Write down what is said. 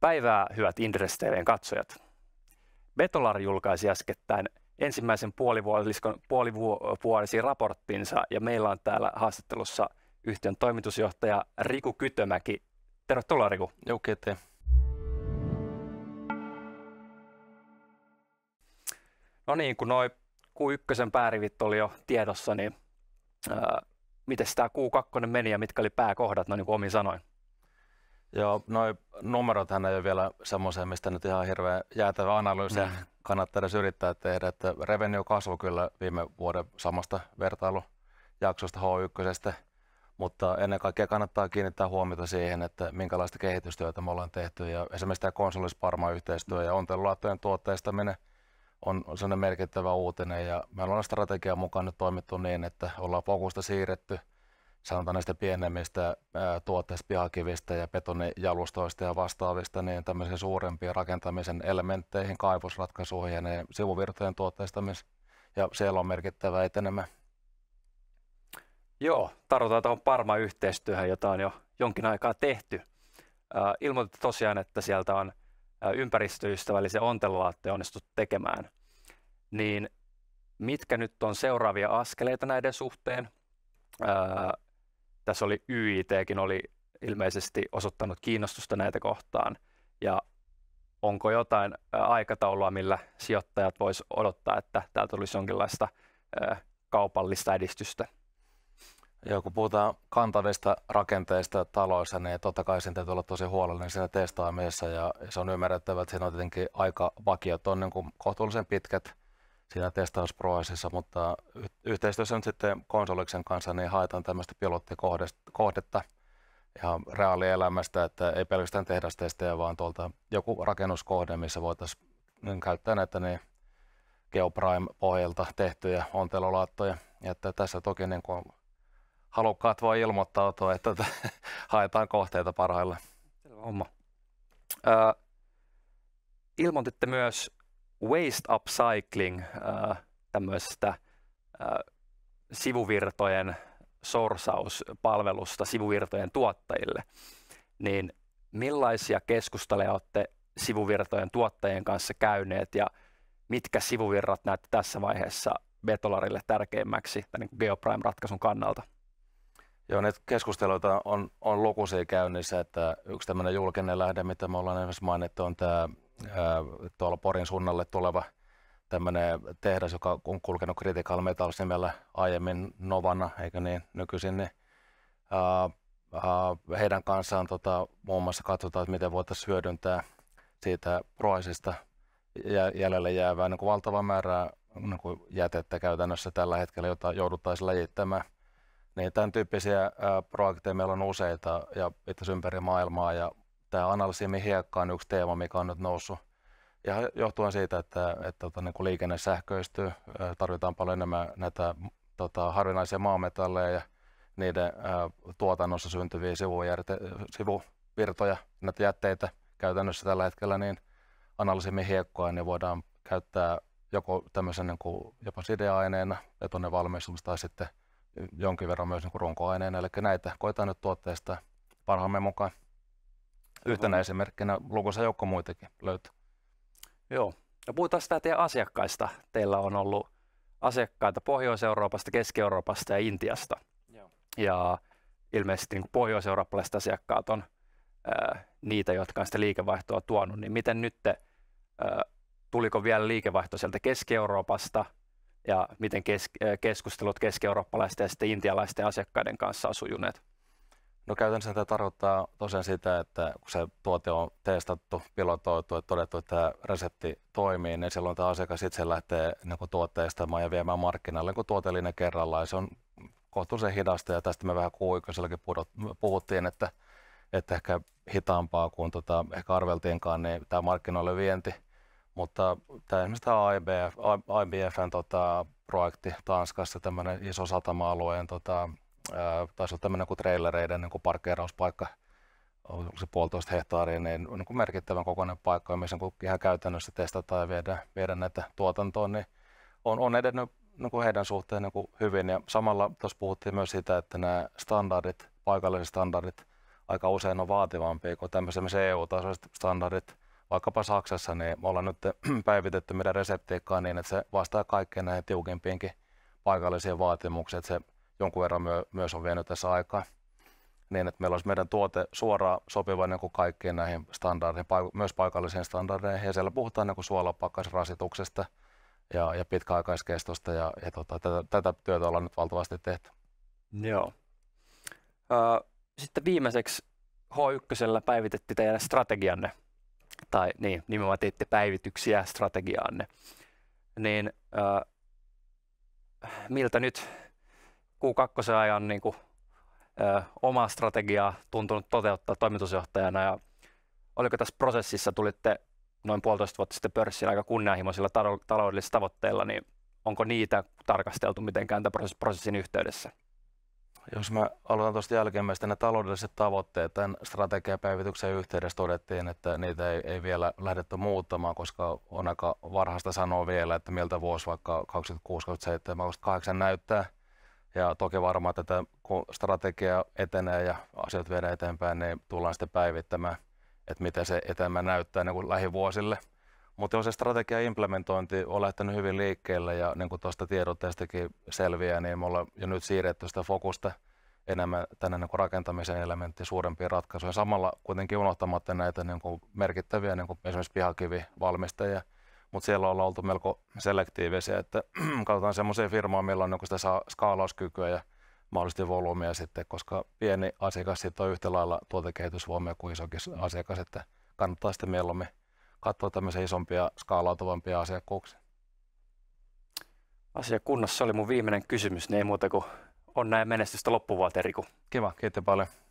Päivää, hyvät Inderes katsojat. Betolar julkaisi äskettäin ensimmäisen puolivuoliskon puolivuolisi raporttinsa ja meillä on täällä haastattelussa yhtiön toimitusjohtaja Riku Kytömäki. Tervetuloa Riku. Joo, kiitos. No niin, kun noin Q1 päärivit oli jo tiedossa, niin äh, miten tämä Q2 meni ja mitkä oli pääkohdat, no niin kuin omin sanoin? Joo, noin numerothan ei ole vielä semmoisia, mistä nyt ihan hirveän jäätävä analyysiä mm. kannattaa edes yrittää tehdä. Että revenue kasvoi kyllä viime vuoden samasta vertailujaksosta H1, mutta ennen kaikkea kannattaa kiinnittää huomiota siihen, että minkälaista kehitystyötä me ollaan tehty. Ja esimerkiksi tämä konsolisparma-yhteistyö ja ontelulaattojen tuotteistaminen on sellainen merkittävä uutinen. Ja meillä on strategia mukaan nyt toimittu niin, että ollaan fokusta siirretty – sanotaan näistä pienemmistä tuotteista, pihakivistä ja betonijalustoista ja vastaavista, niin tämmöisiin suurempiin rakentamisen elementteihin, kaivosratkaisuihin ja sivuvirtojen tuotteistamis, ja siellä on merkittävä etenemä. Joo, tarvitaan tuohon Parma-yhteistyöhön, jota on jo jonkin aikaa tehty. Ilmoitettiin tosiaan, että sieltä on ympäristöystävällisen ontelolaatteen onnistuttu tekemään. Niin mitkä nyt on seuraavia askeleita näiden suhteen? tässä oli YITkin oli ilmeisesti osoittanut kiinnostusta näitä kohtaan, ja onko jotain aikataulua, millä sijoittajat vois odottaa, että täältä tulisi jonkinlaista kaupallista edistystä? Joo, kun puhutaan kantavista rakenteista taloissa, niin totta kai sen täytyy olla tosi huolellinen siinä testaamisessa ja se on ymmärrettävä, että siinä on tietenkin aika vakiot on niin kuin kohtuullisen pitkät siinä testausprosessissa, mutta yhteistyössä nyt sitten konsoliksen kanssa niin haetaan tämmöistä pilottikohdetta ihan reaalielämästä, että ei pelkästään tehdastestejä, vaan tuolta joku rakennuskohde, missä voitaisiin niin käyttää näitä niin GeoPrime-pohjalta tehtyjä ontelolaattoja. Että tässä toki niin kuin halukkaat voi ilmoittautua, että haetaan kohteita parhaille. Selvä homma. Ö, ilmoititte myös waste upcycling, äh, tämmöistä äh, sivuvirtojen sorsauspalvelusta sivuvirtojen tuottajille, niin millaisia keskusteluja olette sivuvirtojen tuottajien kanssa käyneet ja mitkä sivuvirrat näette tässä vaiheessa Betolarille tärkeimmäksi tämän niin Geoprime-ratkaisun kannalta? Joo, näitä keskusteluita on, on lukuisia käynnissä, että yksi tämmöinen julkinen lähde, mitä me ollaan esimerkiksi mainittu, on tämä tuolla Porin suunnalle tuleva tämmöinen tehdas, joka on kulkenut Critical Metals nimellä aiemmin Novana, eikö niin, nykyisin, niin heidän kanssaan tota, muun muassa katsotaan, että miten voitaisiin hyödyntää siitä proisista jäljelle jäävää niin kuin valtavaa määrää niin kuin jätettä käytännössä tällä hetkellä, jota jouduttaisiin läjittämään. Niin tämän tyyppisiä projekteja meillä on useita ja itse ympäri maailmaa ja tämä analysiimin hiekka on yksi teema, mikä on nyt noussut ihan johtuen siitä, että, että että tota, niin liikenne sähköistyy, tarvitaan paljon enemmän näitä tota, harvinaisia maametalleja ja niiden ää, tuotannossa syntyviä sivuvirtoja, näitä jätteitä käytännössä tällä hetkellä, niin analysiimin hiekkoa niin voidaan käyttää joko tämmöisen niin kuin jopa sideaineena tuonne valmistumista tai sitten jonkin verran myös niin kuin runkoaineena. Eli näitä koetaan nyt tuotteista parhaamme mukaan yhtenä esimerkkinä lukuisa joukko muitakin löytyy. Joo. ja puhutaan sitä teidän asiakkaista. Teillä on ollut asiakkaita Pohjois-Euroopasta, Keski-Euroopasta ja Intiasta. Joo. Ja ilmeisesti niin pohjois-eurooppalaiset asiakkaat on ää, niitä, jotka on sitä liikevaihtoa tuonut. Niin miten nyt te, ää, tuliko vielä liikevaihto sieltä Keski-Euroopasta ja miten kes- keskustelut keski-eurooppalaisten ja sitten intialaisten asiakkaiden kanssa on sujuneet? No käytännössä tämä tarkoittaa tosiaan sitä, että kun se tuote on testattu, pilotoitu ja todettu, että tämä resepti toimii, niin silloin tämä asiakas itse lähtee niin tuotteistamaan ja viemään markkinoille niin tuotellinen kerrallaan. Ja se on kohtuullisen hidasta ja tästä me vähän kuuikaisellakin puhuttiin, että, että ehkä hitaampaa kuin tota, ehkä arveltiinkaan, niin tämä markkinoille vienti. Mutta tämä esimerkiksi tämä IBF, IBFn tota, projekti Tanskassa, tämmöinen iso satama-alueen tota, taisi olla tämmöinen kuin trailereiden niin kuin parkkeerauspaikka, onko se puolitoista hehtaaria, niin, niin kuin merkittävän kokoinen paikka, missä niin ihan käytännössä testataan ja viedään, viedään näitä tuotantoon, niin on, on edennyt niin kuin heidän suhteen niin kuin hyvin. Ja samalla tuossa puhuttiin myös sitä, että nämä standardit, paikalliset standardit, aika usein on vaativampia kuin tämmöiset EU-tasoiset standardit. Vaikkapa Saksassa, niin me ollaan nyt päivitetty meidän reseptiikkaa niin, että se vastaa kaikkeen näihin tiukimpiinkin paikallisiin vaatimuksiin. Että se jonkun verran myö, myös on vienyt tässä aikaa. Niin, että meillä olisi meidän tuote suoraan sopivainen niin kuin kaikkiin näihin standardeihin, paik- myös paikallisiin standardeihin. Ja siellä puhutaan niin suolapakkasrasituksesta ja, ja pitkäaikaiskestosta, ja, ja tota, tätä, tätä työtä ollaan nyt valtavasti tehty. Joo. Uh, sitten viimeiseksi H1 päivitettiin teidän strategianne, tai niin, nimenomaan teitte päivityksiä strategiaanne. Niin uh, miltä nyt Q2 ajan niin kuin, ö, omaa strategiaa tuntunut toteuttaa toimitusjohtajana ja oliko tässä prosessissa, tulitte noin puolitoista vuotta sitten pörssiin aika kunnianhimoisilla taloudellisilla tavoitteilla, niin onko niitä tarkasteltu mitenkään tämän prosessin yhteydessä? Jos mä aloitan tuosta jälkimmäistä, ne taloudelliset tavoitteet tämän strategiapäivityksen yhteydessä todettiin, että niitä ei, ei vielä lähdetty muuttamaan, koska on aika varhaista sanoa vielä, että miltä vuosi vaikka 26, 27, 28 näyttää. Ja toki varmaan tätä, kun strategia etenee ja asiat viedään eteenpäin, niin tullaan sitten päivittämään, että miten se etenemä näyttää niin kuin lähivuosille. Mutta jos se strategia implementointi on lähtenyt hyvin liikkeelle ja niin kuin tuosta tiedotteestakin selviää, niin me ollaan jo nyt siirretty sitä fokusta enemmän tänne niin kuin rakentamisen elementti suurempiin ratkaisuihin. Samalla kuitenkin unohtamatta näitä niin kuin merkittäviä niin kuin esimerkiksi pihakivivalmistajia – mutta siellä ollaan oltu melko selektiivisiä, että katsotaan semmoisia firmaa, millä on niinku sitä saa skaalauskykyä ja mahdollisesti volyymia sitten, koska pieni asiakas sitten on yhtä lailla tuotekehitysvoimia kuin isokin asiakas, että kannattaa sitten mieluummin katsoa tämmöisiä isompia, skaalautuvampia asiakkuuksia. Asiakunnassa oli mun viimeinen kysymys, niin ei muuta kuin on näin menestystä loppuvuoteen, Riku. Kiva, kiitos paljon.